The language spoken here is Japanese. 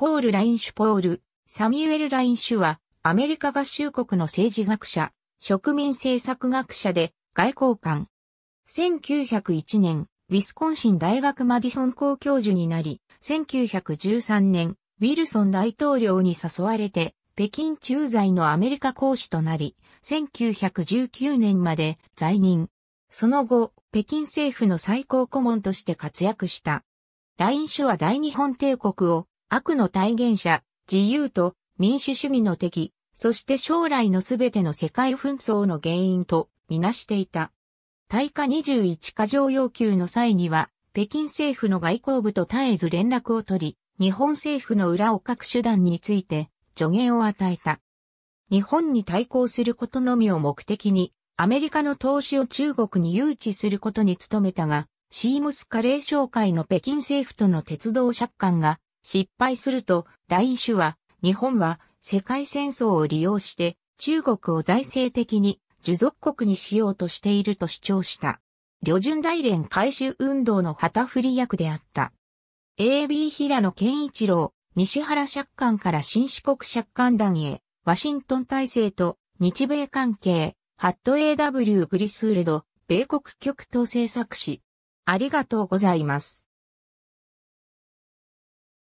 ポール・ラインシュポール、サミュエル・ラインシュは、アメリカ合衆国の政治学者、植民政策学者で、外交官。1901年、ウィスコンシン大学マディソン校教授になり、1913年、ウィルソン大統領に誘われて、北京駐在のアメリカ講師となり、1919年まで在任。その後、北京政府の最高顧問として活躍した。ラインシュは大日本帝国を悪の体現者、自由と民主主義の敵、そして将来のすべての世界紛争の原因とみなしていた。対価21過剰要求の際には、北京政府の外交部と絶えず連絡を取り、日本政府の裏を各手段について助言を与えた。日本に対抗することのみを目的に、アメリカの投資を中国に誘致することに努めたが、シームスカレー商会の北京政府との鉄道借款が失敗すると、ラインは、日本は世界戦争を利用して中国を財政的に従属国にしようとしていると主張した。旅順大連改修運動の旗振り役であった。AB 平野健一郎、西原借款から新四国借款団へ、ワシントン体制と日米関係、ハット AW グリスールド、米国極東政策史。ありがとうございます。